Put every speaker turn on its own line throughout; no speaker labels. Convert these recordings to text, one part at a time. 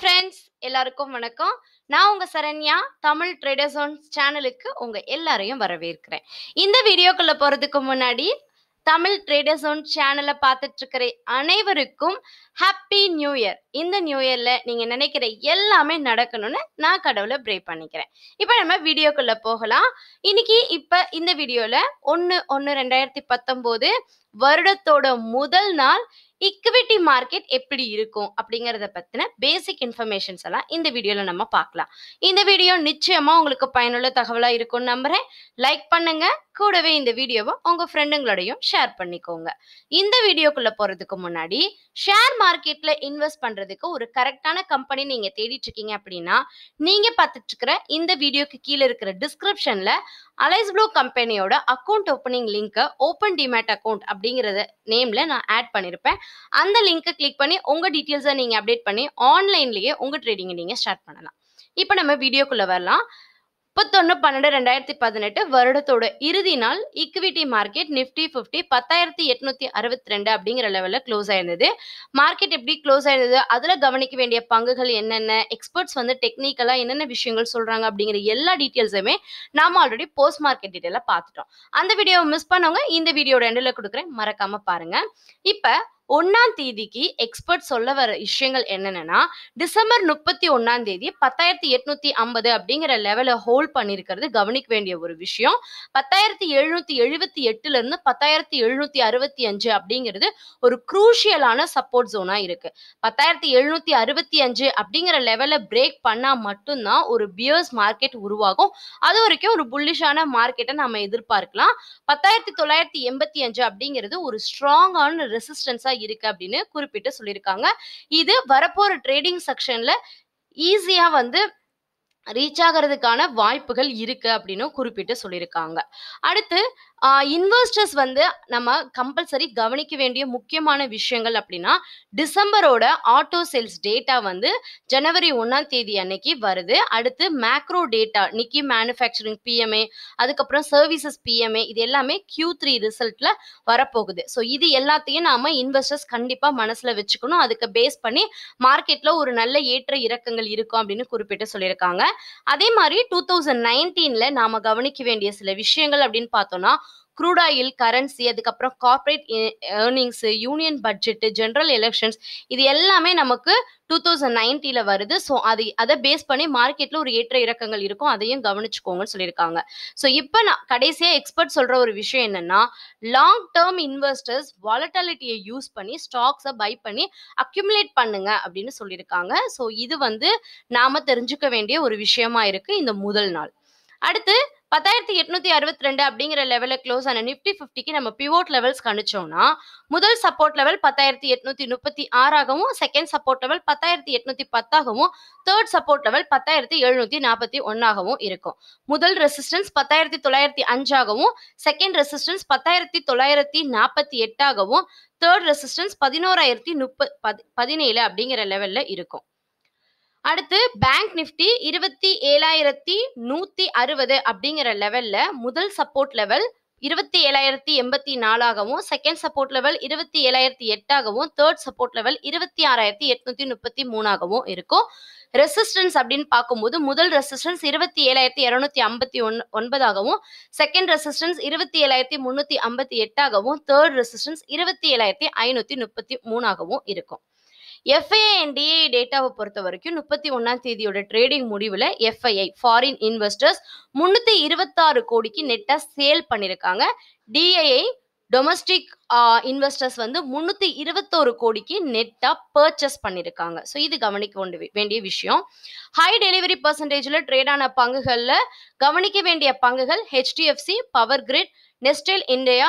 friends எல்லாருக்கும் வணக்கம் நான் உங்க சரண்யா தமிழ் ஒன்ஸ் சேனலுக்கு உங்க எல்லாரையும் வரவேற்கிறேன் இந்த வீடியோக்குள்ள போறதுக்கு முன்னாடி தமிழ் ட்ரேடர்ஸோன் சேனலை பார்த்துட்டு இருக்கிற அனைவருக்கும் ஹாப்பி நியூ இயர் இந்த நியூ இயர்ல நீங்க நினைக்கிற எல்லாமே நடக்கணும்னு நான் கடவுளை ப்ரே பண்ணிக்கிறேன் இப்போ நம்ம வீடியோக்குள்ள போகலாம் இன்னைக்கு இப்ப இந்த வீடியோல ஒன்னு ஒன்னு ரெண்டாயிரத்தி பத்தொன்பது வருடத்தோட முதல் நாள் இக்விட்டி மார்க்கெட் எப்படி இருக்கும் அப்படிங்கிறத பற்றின பேசிக் இன்ஃபர்மேஷன்ஸ் எல்லாம் இந்த வீடியோவில் நம்ம பார்க்கலாம் இந்த வீடியோ நிச்சயமாக உங்களுக்கு பயனுள்ள தகவலாக இருக்கும்னு நம்புகிறேன் லைக் பண்ணுங்க கூடவே இந்த வீடியோவை உங்கள் ஃப்ரெண்டுங்களோடையும் ஷேர் பண்ணிக்கோங்க இந்த வீடியோக்குள்ளே போகிறதுக்கு முன்னாடி ஷேர் மார்க்கெட்டில் இன்வெஸ்ட் பண்ணுறதுக்கு ஒரு கரெக்டான கம்பெனி நீங்கள் தேடிட்டு இருக்கீங்க அப்படின்னா நீங்கள் பார்த்துட்டு இருக்கிற இந்த வீடியோக்கு கீழே இருக்கிற டிஸ்கிரிப்ஷனில் அலைஸ் ப்ளூ கம்பெனியோட அக்கௌண்ட் ஓப்பனிங் லிங்க்கை ஓப்பன் டிமேட் அக்கௌண்ட் அப்படிங்கிறத நேமில் நான் ஆட் பண்ணியிருப்பேன் அந்த லிங்க்கை கிளிக் பண்ணி உங்கள் டீட்டெயில்ஸை நீங்கள் அப்டேட் பண்ணி ஆன்லைன்லேயே உங்கள் ட்ரேடிங்கை நீங்கள் ஸ்டார்ட் பண்ணலாம் இப்போ நம்ம வீடியோக்குள்ளே வரலாம் முப்பத்தொன்னு பன்னெண்டு ரெண்டாயிரத்தி பதினெட்டு வருடத்தோட இறுதி நாள் ஈக்விட்டி மார்க்கெட் நிஃப்டி ஃபிஃப்டி பத்தாயிரத்தி எட்நூத்தி அறுபத்தி ரெண்டு அப்படிங்கிற லெவலில் க்ளோஸ் ஆயிருந்தது மார்க்கெட் எப்படி க்ளோஸ் ஆயிருந்தது அதில் கவனிக்க வேண்டிய பங்குகள் என்னென்ன எக்ஸ்பர்ட்ஸ் வந்து டெக்னிக்கலாக என்னென்ன விஷயங்கள் சொல்கிறாங்க அப்படிங்கிற எல்லா டீட்டெயில்ஸுமே நாம் ஆல்ரெடி போஸ்ட் மார்க்கெட் டீட்டெயிலாக பார்த்துட்டோம் அந்த வீடியோவை மிஸ் பண்ணவங்க இந்த வீடியோட எண்டில் கொடுக்குறேன் மறக்காமல் பாருங்க இப்போ ஒன்னாம் தேதிக்கு எக்ஸ்பர்ட் சொல்ல வர விஷயங்கள் என்னென்னா டிசம்பர் முப்பத்தி ஒன்னாம் தேதி பத்தாயிரத்தி எட்நூத்தி ஐம்பது அப்படிங்கிற லெவலை ஹோல்ட் பண்ணியிருக்கிறது கவனிக்க வேண்டிய ஒரு விஷயம் பத்தாயிரத்தி எழுநூத்தி எழுபத்தி எட்டுல இருந்து பத்தாயிரத்தி எழுநூத்தி அறுபத்தி அஞ்சு அப்படிங்கிறது ஒரு குரூஷியலான சப்போர்ட் ஜோனா இருக்கு பத்தாயிரத்தி எழுநூத்தி அறுபத்தி அஞ்சு அப்படிங்கிற லெவலை பிரேக் பண்ணா மட்டும்தான் ஒரு பியர்ஸ் மார்க்கெட் உருவாகும் அது வரைக்கும் ஒரு புல்லிஷான மார்க்கெட்டை நம்ம எதிர்பார்க்கலாம் பத்தாயிரத்தி தொள்ளாயிரத்தி எண்பத்தி அஞ்சு அப்படிங்கிறது ஒரு ஸ்ட்ராங்கான ரெசிஸ்டன்ஸா இருக்கு அப்படின்னு குறிப்பிட்டு சொல்லியிருக்காங்க இது வரப்போற ட்ரேடிங் செக்ஷன்ல ஈஸியா வந்து ரீச் ஆகிறதுக்கான வாய்ப்புகள் இருக்கு அப்படின்னு குறிப்பிட்டு சொல்லியிருக்காங்க அடுத்து இன்வெஸ்டர்ஸ் வந்து நம்ம கம்பல்சரி கவனிக்க வேண்டிய முக்கியமான விஷயங்கள் அப்படின்னா டிசம்பரோட ஆட்டோ சேல்ஸ் டேட்டா வந்து ஜனவரி ஒன்றாம் தேதி அன்னைக்கு வருது அடுத்து macro data Nikkei manufacturing PMI அதுக்கப்புறம் சர்வீசஸ் பிஎம்ஏ இது எல்லாமே கியூ த்ரீ ரிசல்ட்ல வரப்போகுது ஸோ இது எல்லாத்தையும் நாம இன்வெஸ்டர்ஸ் கண்டிப்பா மனசுல வச்சுக்கணும் அதுக்கு பேஸ் பண்ணி மார்க்கெட்ல ஒரு நல்ல ஏற்ற இறக்கங்கள் இருக்கும் அப்படின்னு குறிப்பிட்டு சொல்லியிருக்காங்க அதே மாதிரி டூ தௌசண்ட் நைன்டீன்ல நாம கவனிக்க வேண்டிய சில விஷயங்கள் அப்படின்னு பார்த்தோம்னா குரூட் ஆயில் கரன்சி அதுக்கப்புறம் corporate earnings union budget general elections இது எல்லாமே நமக்கு டூ தௌசண்ட் நைன்டியில் வருது ஸோ அது அதை பேஸ் பண்ணி மார்க்கெட்டில் ஒரு ஏற்ற இறக்கங்கள் இருக்கும் அதையும் கவனிச்சுக்கோங்கன்னு சொல்லியிருக்காங்க ஸோ இப்போ நான் கடைசியாக எக்ஸ்பர்ட் சொல்கிற ஒரு விஷயம் என்னென்னா லாங் டேர்ம் இன்வெஸ்டர்ஸ் வாலட்டாலிட்டியை யூஸ் பண்ணி ஸ்டாக்ஸை பை பண்ணி அக்யூமுலேட் பண்ணுங்க அப்படின்னு சொல்லியிருக்காங்க ஸோ இது வந்து நாம் தெரிஞ்சுக்க வேண்டிய ஒரு விஷயமா இருக்குது இந்த முதல் நாள் அடுத்து பத்தாயிரத்தி எட்நூத்தி அறுபத்தி ரெண்டு அப்படிங்கிற லெவல க்ளோஸ் ஆன நிப்டி பிப்டிக்கு நம்ம பிவோட் லெவல்ஸ் கணிச்சோம்னா முதல் சப்போர்ட் லெவல் பத்தாயிரத்தி எட்நூத்தி முப்பத்தி ஆறாகவும் செகண்ட் சப்போர்ட் லெவல் பத்தாயிரத்தி எட்நூத்தி பத்தாகவும் தேர்ட் சப்போர்ட் லெவல் பத்தாயிரத்தி எழுநூத்தி நாற்பத்தி ஒன்னாகவும் இருக்கும் முதல் ரெசிஸ்டன்ஸ் பத்தாயிரத்தி தொள்ளாயிரத்தி அஞ்சாகவும் செகண்ட் ரெசிஸ்டன்ஸ் பத்தாயிரத்தி தொள்ளாயிரத்தி நாற்பத்தி எட்டாகவும் தேர்ட் ரெசிஸ்டன்ஸ் பதினோராயிரத்தி முப்ப பதினேழு அப்படிங்கிற லெவல்ல இருக்கும் அடுத்து பேங்க் நிஃப்டி இருபத்தி ஏழாயிரத்தி நூத்தி அறுபது அப்படிங்கிற லெவல்ல முதல் சப்போர்ட் லெவல் இருபத்தி ஏழாயிரத்தி எண்பத்தி நாலாகவும் செகண்ட் சப்போர்ட் லெவல் இருபத்தி ஏழாயிரத்தி எட்டாகவும் தேர்ட் சப்போர்ட் லெவல் இருபத்தி ஆறாயிரத்தி எட்நூத்தி முப்பத்தி மூணாகவும் இருக்கும் ரெசிஸ்டன்ஸ் அப்படின்னு பார்க்கும்போது முதல் ரெசிஸ்டன்ஸ் இருபத்தி ஏழாயிரத்தி இரநூத்தி ஐம்பத்தி ஒன் ஒன்பதாகவும் செகண்ட் ரெசிஸ்டன்ஸ் இருபத்தி ஏழாயிரத்தி முன்னூத்தி ஐம்பத்தி எட்டாகவும் தேர்ட் ரெசிஸ்டன்ஸ் இருபத்தி ஏழாயிரத்தி ஐநூத்தி முப்பத்தி மூணாகவும் இருக்கும் எஃப்ஐஐ என்டிஏ டேட்டாவை பொறுத்த வரைக்கும் முப்பத்தி ஒன்றாம் தேதியோட ட்ரேடிங் முடிவில் எஃப்ஐஐ ஃபாரின் இன்வெஸ்டர்ஸ் முந்நூற்றி இருபத்தாறு கோடிக்கு நெட்டாக சேல் பண்ணியிருக்காங்க டிஐஐ டொமஸ்டிக் இன்வெஸ்டர்ஸ் வந்து முன்னூற்றி இருபத்தோரு கோடிக்கு நெட்டாக பர்ச்சேஸ் பண்ணியிருக்காங்க ஸோ இது கவனிக்க வேண்டிய வேண்டிய விஷயம் ஹை டெலிவரி பர்சன்டேஜில் ட்ரேடான பங்குகளில் கவனிக்க வேண்டிய பங்குகள் HDFC power grid Nestle India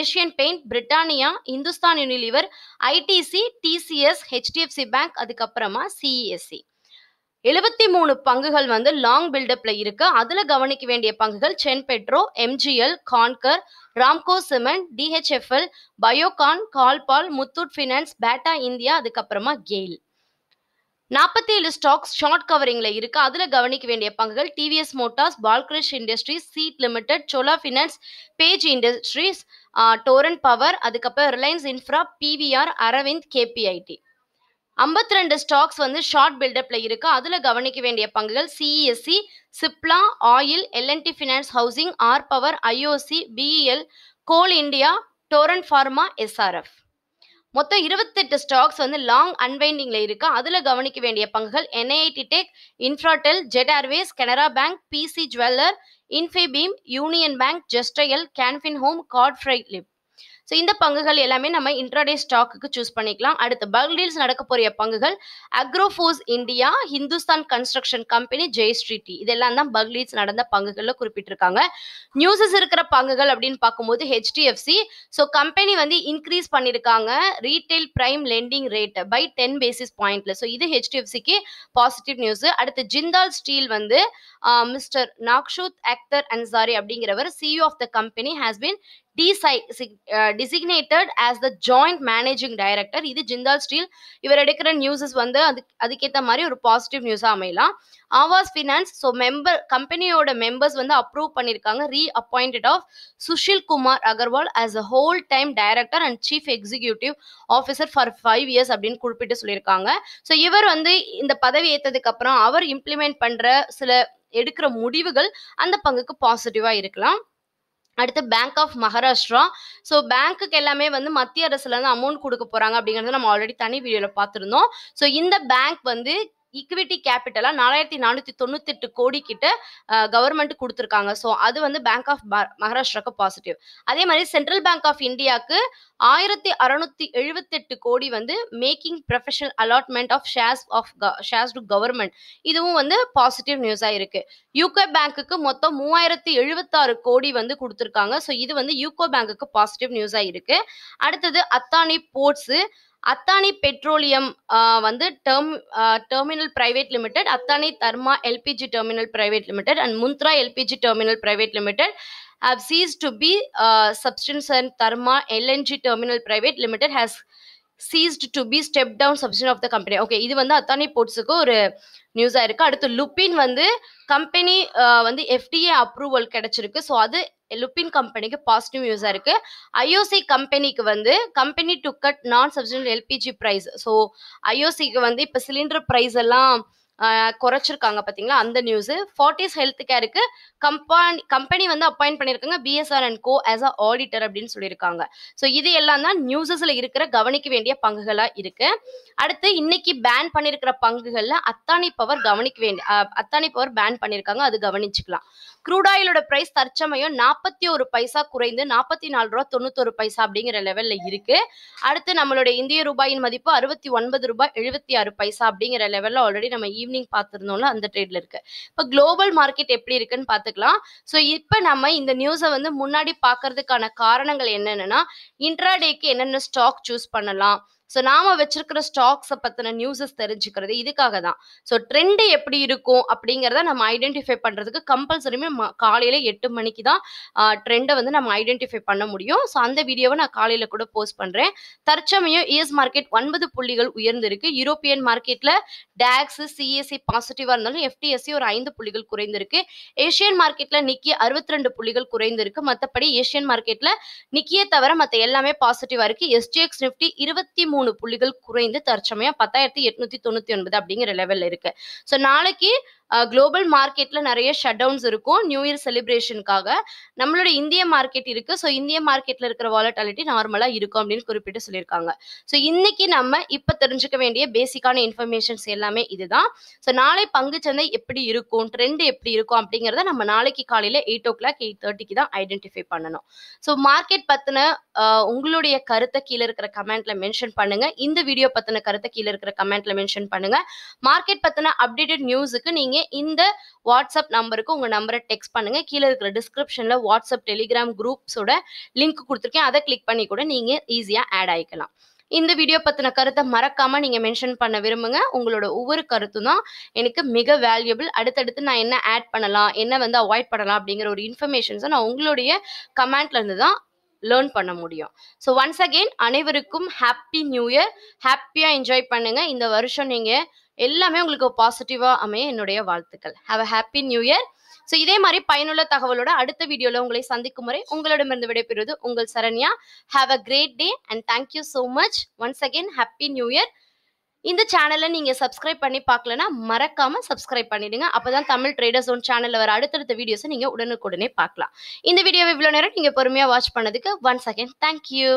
Asian paint Britannia Hindustan Unilever ITC TCS HDFC bank அதுக்கப்புறமா சிஇஎஸ்சி எழுபத்தி மூணு பங்குகள் வந்து லாங் பில்டப்ல இருக்கு அதுல கவனிக்க வேண்டிய பங்குகள் சென் petro MGL Concor Ramco cement DHFL Biocon Colpal Muthoot finance Bata India அதுக்கப்புறமா கெயில் நாற்பத்தேழு ஸ்டாக்ஸ் ஷார்ட் கவரிங்ல இருக்கு அதுல கவனிக்க வேண்டிய பங்குகள் TVS Motors Balkrishna Industries CEAT Limited Chola Finance Page Industries Torrent Power அதுக்கப்புறம் Reliance Infra PVR Arvind KPIT ஐம்பத்தி ரெண்டு ஸ்டாக்ஸ் வந்து ஷார்ட் பில்டப்ல இருக்கு அதுல கவனிக்க வேண்டிய பங்குகள் CESC Cipla Oil LNT Finance Housing R Power IOC BEL Coal India Torrent Pharma SRF மொத்தம் இருபத்தெட்டு ஸ்டாக்ஸ் வந்து லாங் அன்வைண்டிங்கில் இருக்குது அதில் கவனிக்க வேண்டிய பங்குகள் NIIT Tech Infratel Jet Airways Canara Bank PC Jeweller Infibeam Union Bank Justdial Can Fin Home Godfrey லிப் so இந்த பங்குகள் எல்லாமே நம்ம இன்ட்ராடே ஸ்டாக்கு சூஸ் பண்ணிக்கலாம் அடுத்து பல்க் நடக்க போகிற பங்குகள் அக்ரோஃபோர்ஸ் இந்தியா ஹிந்துஸ்தான் கன்ஸ்ட்ரக்ஷன் கம்பெனி ஜெயஸ்ரீடி இதெல்லாம் தான் பல்க் நடந்த பங்குகளில் குறிப்பிட்டிருக்காங்க நியூஸஸ் இருக்கிற பங்குகள் அப்படின்னு பார்க்கும்போது ஹெச்டிஎஃப்சி ஸோ கம்பெனி வந்து இன்க்ரீஸ் பண்ணியிருக்காங்க retail prime lending rate by ten basis பாயிண்ட்ல ஸோ இது ஹெச்டிஎஃப்சிக்கு பாசிட்டிவ் நியூஸ் அடுத்து ஜிந்தால் ஸ்டீல் வந்து மிஸ்டர் நாக்ஷூத் அக்தர் அன்சாரி அப்படிங்கிறவர் CEO of the company has been designated as the joint managing director இது ஜிந்தால் ஸ்டீல் இவர் எடுக்கிற நியூஸஸ் வந்து அது அதுக்கேற்ற மாதிரி ஒரு பாசிட்டிவ் நியூஸாக அமையலாம் ஆவாஸ் ஃபினான்ஸ் ஸோ மெம்பர் கம்பெனியோட மெம்பர்ஸ் வந்து அப்ரூவ் பண்ணியிருக்காங்க reappointed of Sushil Kumar Agarwal as a whole time director and chief executive officer for five years அப்படின்னு குறிப்பிட்டு சொல்லியிருக்காங்க ஸோ இவர் வந்து இந்த பதவி ஏற்றதுக்கு அப்புறம் அவர் இம்ப்ளிமெண்ட் பண்ணுற சில எடுக்கிற முடிவுகள் அந்த பங்குக்கு பாசிட்டிவாக இருக்கலாம் அடுத்து பேங்க் ஆஃப் மகாராஷ்டிரா ஸோ பேங்க்குக்கு எல்லாமே வந்து மத்திய அரசுலேருந்து அமௌண்ட் கொடுக்க போகிறாங்க அப்படிங்கிறது நம்ம ஆல்ரெடி தனி வீடியோவில் பார்த்துருந்தோம் ஸோ இந்த பேங்க் வந்து ஈக்விட்டி கேபிட்டலாக நாலாயிரத்தி நானூற்றி தொண்ணூத்தெட்டு கோடி கிட்ட கவர்மெண்ட் கொடுத்துருக்காங்க ஸோ அது வந்து பேங்க் ஆஃப் மகாராஷ்டிராக்கு பாசிட்டிவ் அதே மாதிரி சென்ட்ரல் பேங்க் ஆஃப் இந்தியாவுக்கு ஆயிரத்தி அறுநூத்தி எழுபத்தெட்டு கோடி வந்து making professional allotment of shares of shares to government இதுவும் வந்து பாசிட்டிவ் நியூஸாக இருக்கு யூகோ பேங்க்குக்கு மொத்தம் மூவாயிரத்தி எழுபத்தாறு கோடி வந்து கொடுத்துருக்காங்க ஸோ இது வந்து யூகோ பேங்க்குக்கு பாசிட்டிவ் நியூஸாக இருக்கு அடுத்தது அத்தானி போர்ட்ஸு அத்தானி பெட்ரோலியம் வந்து term terminal private limited அத்தானி Dharma LPG terminal private limited and Mundra LPG terminal private limited have cheese to be சப்ஸ்டின்சன் Dharma LNG terminal private limited has ceased to be step down சப்ஷன் of the company okay இது வந்து அத்தானி போர்ட்ஸுக்கு ஒரு நியூஸாக இருக்குது அடுத்து லுப்பின் வந்து company வந்து FDA approval கிடச்சிருக்கு so அது லுப்பின் கம்பெனிக்கு பாசிட்டிவ் நியூஸாக இருக்குது ஐஓசி கம்பெனிக்கு வந்து company to cut non subsidised LPG price so ஐஓசிக்கு வந்து இப்போ சிலிண்டர் ப்ரைஸ் எல்லாம் குறைச்சிருக்காங்க பார்த்தீங்களா அந்த நியூஸ் ஃபார்ட்டிஸ் ஹெல்த் கேருக்கு கம்பானி கம்பெனி வந்து அப்பாயிண்ட் பண்ணியிருக்காங்க BSR and Co as a auditor அப்படின்னு சொல்லியிருக்காங்க ஸோ இது எல்லாம் தான் நியூஸஸ்ல இருக்கிற கவனிக்க வேண்டிய பங்குகளாக இருக்கு அடுத்து இன்னைக்கு பேன் பண்ணியிருக்கிற பங்குகளில் அத்தானி பவர் கவனிக்க வேண்டிய அத்தானி பவர் பேன் பண்ணியிருக்காங்க அது கவனிச்சுக்கலாம் க்ரூட் ஆயிலோட பிரைஸ் தற்சமயம் நாற்பத்தி ஒரு பைசா குறைந்து நாற்பத்தி நாலு ரூபா தொண்ணூத்தொரு பைசா அப்படிங்கிற லெவல்ல இருக்கு அடுத்து நம்மளுடைய இந்திய ரூபாயின் மதிப்பு அறுபத்தி ஒன்பது ரூபாய் எழுபத்தி ஆறு பைசா அப்படிங்கிற லெவல்ல ஆல்ரெடி நம்ம ஈவினிங் ஈவினிங் பார்த்துருந்தோம்ல அந்த ட்ரேட்ல இருக்கு இப்போ குளோபல் மார்க்கெட் எப்படி இருக்குன்னு பார்த்துக்கலாம் ஸோ இப்போ நம்ம இந்த நியூஸை வந்து முன்னாடி பார்க்கறதுக்கான காரணங்கள் என்னென்னா இன்ட்ராடேக்கு என்னென்ன ஸ்டாக் சூஸ் பண்ணலாம் ஸோ நாம வச்சிருக்கிற ஸ்டாக்ஸை பற்றின நியூஸஸ் தெரிஞ்சுக்கிறது இதுக்காக தான் ஸோ ட்ரெண்டு எப்படி இருக்கும் அப்படிங்கிறத நம்ம ஐடென்டிஃபை பண்ணுறதுக்கு கம்பல்சரியுமே காலையில் எட்டு மணிக்கு தான் ட்ரெண்டை வந்து நம்ம ஐடென்டிஃபை பண்ண முடியும் ஸோ அந்த வீடியோவை நான் காலையில் கூட போஸ்ட் பண்ணுறேன் தற்சமயம் யூஎஸ் e மார்க்கெட் ஒன்பது புள்ளிகள் உயர்ந்திருக்கு யூரோப்பியன் மார்க்கெட்டில் டேக்ஸ் சிஎஸ்சி பாசிட்டிவாக இருந்தாலும் எஃப்டிஎஸ்சி ஒரு ஐந்து புள்ளிகள் குறைந்திருக்கு ஏஷியன் மார்க்கெட்டில் நிக்கி அறுபத்தி ரெண்டு புள்ளிகள் குறைந்திருக்கு மற்றபடி ஏஷியன் மார்க்கெட்டில் நிக்கியே தவிர மற்ற எல்லாமே பாசிட்டிவாக இருக்குது எஸ்டிஎக்ஸ் நிஃப்டி இருபத்தி மூணு மூணு புள்ளிகள் குறைந்து தற்சமயம் பத்தாயிரத்தி எட்நூத்தி தொண்ணூத்தி ஒன்பது அப்படிங்கிற லெவல்ல இருக்கு சோ நாளைக்கு குளோபல் மார்க்கெட்ல நிறைய ஷட் டவுன்ஸ் இருக்கும் நியூ இயர் செலிப்ரேஷனுக்காக நம்மளோட இந்திய மார்க்கெட் இருக்கு ஸோ இந்திய மார்க்கெட்ல இருக்கிற வாலட்டாலிட்டி நார்மலா இருக்கும் அப்படின்னு குறிப்பிட்டு சொல்லியிருக்காங்க ஸோ இன்னைக்கு நம்ம இப்ப தெரிஞ்சுக்க வேண்டிய பேசிக்கான இன்ஃபர்மேஷன்ஸ் எல்லாமே இதுதான் ஸோ நாளை பங்கு சந்தை எப்படி இருக்கும் ட்ரெண்ட் எப்படி இருக்கும் அப்படிங்கிறத நம்ம நாளைக்கு காலையில எயிட் ஓ கிளாக் எயிட் தேர்ட்டிக்கு தான் ஐடென்டிஃபை பண்ணணும் ஸோ மார்க்கெட் பத்தின உங்களுடைய கருத்தை கீழே இருக்கிற கமெண்ட்ல மென்ஷன் பண்ணுங்க இந்த வீடியோ பத்தின கருத்தை கீழே இருக்கிற கமெண்ட்ல மென்ஷன் பண்ணுங்க மார்க்கெட் பத்தின அப்டேட்டட் நியூஸுக்கு நீங்க இந்த வாட்ஸ்அப் நம்பருக்கு உங்கள் நம்பரை டெக்ஸ்ட் பண்ணுங்கள் கீழே இருக்கிற டிஸ்கிரிப்ஷனில் வாட்ஸ்அப் டெலிகிராம் குரூப்ஸோட லிங்க் கொடுத்துருக்கேன் அதை கிளிக் பண்ணி கூட நீங்கள் ஈஸியாக ஆட் ஆகிக்கலாம் இந்த வீடியோ பற்றின கருத்தை மறக்காமல் நீங்கள் மென்ஷன் பண்ண விரும்புங்க உங்களோட ஒவ்வொரு கருத்தும் தான் எனக்கு மிக வேல்யூபிள் அடுத்தடுத்து நான் என்ன ஆட் பண்ணலாம் என்ன வந்து அவாய்ட் பண்ணலாம் அப்படிங்கிற ஒரு இன்ஃபர்மேஷன்ஸை நான் உங்களுடைய கமெண்ட்லேருந்து தான் லேர்ன் பண்ண முடியும் ஸோ ஒன்ஸ் அகெயின் அனைவருக்கும் ஹாப்பி நியூ இயர் ஹாப்பியாக என்ஜாய் பண்ணுங்கள் இந்த வருஷம் நீங்கள் எல்லாமே உங்களுக்கு பாசிட்டிவா அமைய என்னுடைய வாழ்த்துக்கள் have a happy new year so இதே மாதிரி பயனுள்ள தகவலோட அடுத்த வீடியோவில் உங்களை சந்திக்கும் முறை உங்களிடமிருந்து விடைபெறுவது உங்கள் Saranya have a great day and thank you so much once again happy new year இந்த சேனலை நீங்கள் சப்ஸ்கிரைப் பண்ணி பார்க்கலன்னா மறக்காம சப்ஸ்கிரைப் பண்ணிடுங்க அப்பதான் தமிழ் ட்ரேடர்ஸ் ஒன் சேனலில் வர அடுத்தடுத்த வீடியோஸை நீங்கள் உடனுக்குடனே பார்க்கலாம் இந்த வீடியோவை இவ்வளோ நேரம் நீங்கள் பொறுமையாக வாட்ச் பண்ணதுக்கு ஒன்ஸ் அகேன் தேங்க்யூ